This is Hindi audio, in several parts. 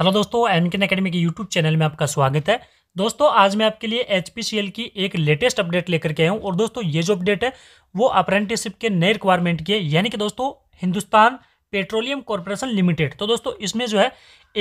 हेलो दोस्तों एम के अकेडमी के यूट्यूब चैनल में आपका स्वागत है दोस्तों आज मैं आपके लिए एच की एक लेटेस्ट अपडेट लेकर के आया हूँ और दोस्तों ये जो अपडेट है वो अप्रेंटिसशिप के नए रिक्वायरमेंट की है यानी कि दोस्तों हिंदुस्तान पेट्रोलियम कॉरपोरेशन लिमिटेड तो दोस्तों इसमें जो है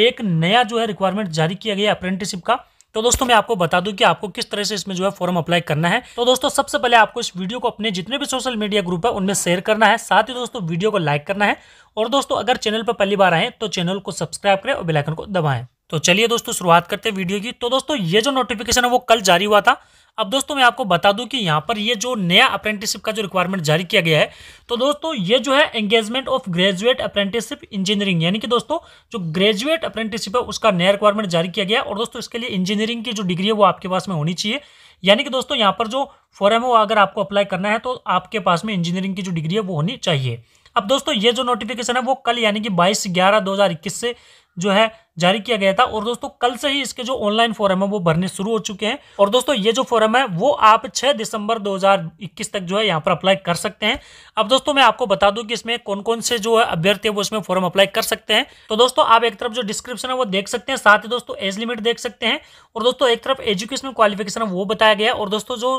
एक नया जो है रिक्वायरमेंट जारी किया गया अप्रेंटिसशिप का तो दोस्तों मैं आपको बता दूं कि आपको किस तरह से इसमें जो है फॉर्म अप्लाई करना है तो दोस्तों सबसे पहले आपको इस वीडियो को अपने जितने भी सोशल मीडिया ग्रुप है उनमें शेयर करना है साथ ही दोस्तों वीडियो को लाइक करना है और दोस्तों अगर चैनल पर पहली बार आए तो चैनल को सब्सक्राइब करें और बेलाइकन को दबाएं तो चलिए दोस्तों शुरुआत करते हैं वीडियो की तो दोस्तों ये जो नोटिफिकेशन है वो कल जारी हुआ था अब दोस्तों मैं आपको बता दूं कि यहाँ पर ये जो नया अप्रेंटिसशिप का जो रिक्वायरमेंट जारी किया गया है तो दोस्तों ये जो है engagement of graduate apprenticeship engineering यानी कि दोस्तों जो ग्रेजुएट अप्रेंटिसशिप है उसका नया रिक्वायरमेंट जारी किया गया और दोस्तों इसके लिए इंजीनियरिंग की जो डिग्री है वो आपके पास में होनी चाहिए यानी कि दोस्तों यहाँ पर जो फॉरम है वो अगर आपको अप्लाई करना है तो आपके पास में इंजीनियरिंग की जो डिग्री है वो होनी चाहिए अब दोस्तों ये जो नोटिफिकेशन है वो कल यानी कि बाईस ग्यारह दो से जो है जारी किया गया था और दोस्तों कल से ही इसके जो ऑनलाइन फॉरम है वो भरने शुरू हो चुके हैं और दोस्तों ये जो फॉरम है वो आप 6 दिसंबर 2021 तक जो है यहाँ पर अप्लाई कर सकते हैं अब दोस्तों मैं आपको बता दूं कि इसमें कौन कौन से जो है अभ्यर्थी है वो इसमें फॉर्म अप्लाई कर सकते हैं तो दोस्तों आप एक तरफ जो डिस्क्रिप्शन है वो देख सकते हैं साथ ही दोस्तों एज लिमिट देख सकते हैं और दोस्तों एक तरफ एजुकेशनल क्वालिफिकेशन है वो बताया गया और दोस्तों जो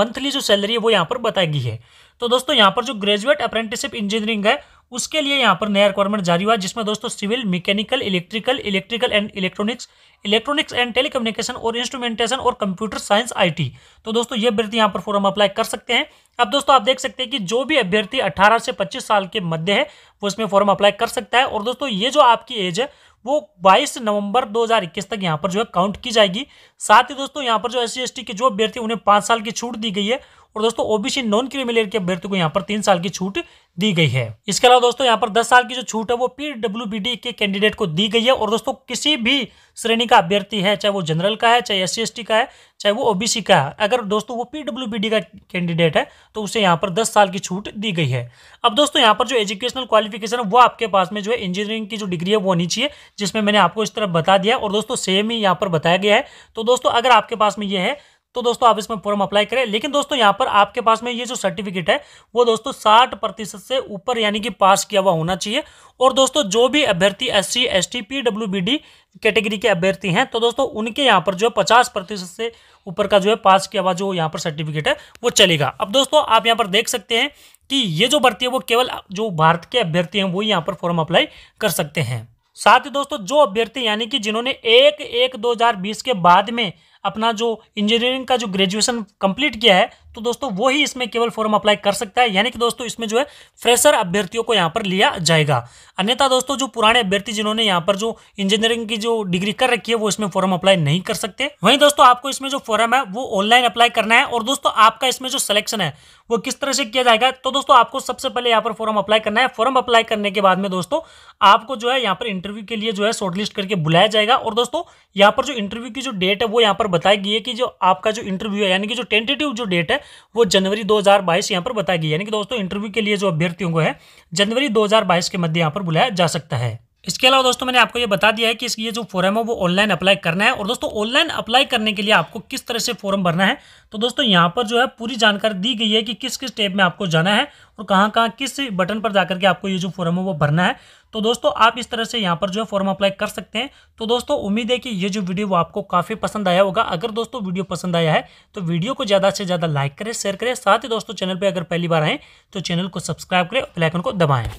मंथली जो सैलरी है वो यहाँ पर बताई गई है तो दोस्तों यहाँ पर जो ग्रेजुएट अप्रेंटिसिप इंजीनियरिंग है उसके लिए यहाँ पर नया रिक्वायरमेंट जारी हुआ जिसमें दोस्तों civil mechanical electrical electrical and electronics electronics and telecommunication और इंस्ट्रूमेंटेशन और कंप्यूटर साइंस आईटी तो दोस्तों ये अभ्यर्थी यहाँ पर फॉर्म अप्लाई कर सकते हैं अब दोस्तों आप देख सकते हैं कि जो भी अभ्यर्थी अठारह से पच्चीस साल के मध्य है वो इसमें फॉर्म अप्लाई कर सकता है और दोस्तों ये जो आपकी एज है वो बाईस नवंबर दो तक यहाँ पर जो है काउंट की जाएगी साथ ही दोस्तों यहाँ पर जो एस सी के जो अभ्यर्थी उन्हें पाँच साल की छूट दी गई है और दोस्तों ओबीसी नॉन क्रिमिलियर के अभ्यर्थी को यहाँ पर तीन साल की छूट दी गई है इसके अलावा दोस्तों यहाँ पर दस साल की जो छूट है वो पीडब्ल्यूबीडी के कैंडिडेट को दी गई है और दोस्तों किसी भी श्रेणी का अभ्यर्थी है चाहे वो जनरल का है चाहे एस सी का है चाहे वो ओबीसी का है अगर दोस्तों वो पीडब्ल्यू का कैंडिडेट है तो उसे यहाँ पर दस साल की छूट दी गई है अब दोस्तों यहाँ पर जो एजुकेशनल क्वालिफिकेशन है वो आपके पास में जो है इंजीनियरिंग की जो डिग्री है वो होनी चाहिए जिसमें मैंने आपको इस तरह बता दिया और दोस्तों सेम ही यहाँ पर बताया गया है तो दोस्तों अगर आपके पास में ये है तो दोस्तों आप इसमें फॉर्म अप्लाई करें लेकिन दोस्तों यहाँ पर आपके पास में ये जो सर्टिफिकेट है वो दोस्तों साठ प्रतिशत से ऊपर यानी कि पास किया हुआ होना चाहिए और दोस्तों जो भी अभ्यर्थी S C S T P W B D category के अभ्यर्थी हैं तो दोस्तों उनके यहाँ पर जो है पचास प्रतिशत से ऊपर का जो है पास किया हुआ जो यहाँ पर सर्टिफिकेट है वो चलेगा अब दोस्तों आप यहाँ पर देख सकते हैं कि ये जो भर्ती है वो केवल जो भारत के अभ्यर्थी हैं वो यहाँ पर फॉर्म अप्लाई कर सकते हैं साथ ही दोस्तों जो अभ्यर्थी यानी कि जिन्होंने एक एक 2020 के बाद में अपना जो इंजीनियरिंग का जो ग्रेजुएशन कंप्लीट किया है तो दोस्तों वो ही इसमें केवल फॉर्म अप्लाई कर सकता है यानी कि दोस्तों इसमें जो है फ्रेशर अभ्यर्थियों को यहाँ पर लिया जाएगा अन्यथा दोस्तों जो पुराने अभ्यर्थी जिन्होंने यहाँ पर जो इंजीनियरिंग की जो डिग्री कर रखी है वो इसमें फॉर्म अप्लाई नहीं कर सकते वहीं दोस्तों आपको इसमें जो फॉर्म है वो ऑनलाइन अप्लाई करना है और दोस्तों आपका इसमें जो सिलेक्शन है वो किस तरह से किया जाएगा तो दोस्तों आपको सबसे पहले यहाँ पर फॉर्म अप्लाई करना है फॉर्म अप्लाई करने के बाद में दोस्तों आपको जो है यहाँ पर इंटरव्यू के लिए जो है शॉर्टलिस्ट करके बुलाया जाएगा और दोस्तों यहाँ पर जो इंटरव्यू की जो डेट है वो यहाँ पर बताई गई है कि जो आपका जो इंटरव्यू है यानी कि जो टेंटेटिव जो डेट है वो जनवरी 2022 यहाँ पर बताया गया यानी कि दोस्तों इंटरव्यू के लिए जो अभ्यर्थियों को है जनवरी 2022 के मध्य यहाँ पर बुलाया जा सकता है इसके अलावा दोस्तों मैंने आपको ये बता दिया है कि ये जो फॉर्म है वो ऑनलाइन अप्लाई करना है और दोस्तों ऑनलाइन अप्लाई करने के लिए आपको किस तरह से फॉर्म भरना है तो दोस्तों यहाँ पर जो है पूरी जानकारी दी गई है कि किस किस स्टेप में आपको जाना है और कहाँ कहाँ किस बटन पर जाकर के आपको ये जो फॉर्म है वो भरना है तो दोस्तों आप इस तरह से यहाँ पर जो है फॉर्म अप्लाई कर सकते हैं तो दोस्तों उम्मीद है कि ये जो वीडियो वो आपको काफ़ी पसंद आया होगा अगर दोस्तों वीडियो पसंद आया है तो वीडियो को ज़्यादा से ज़्यादा लाइक करें शेयर करें साथ ही दोस्तों चैनल पर अगर पहली बार आएँ तो चैनल को सब्सक्राइब करें बेलाइकन को दबाएँ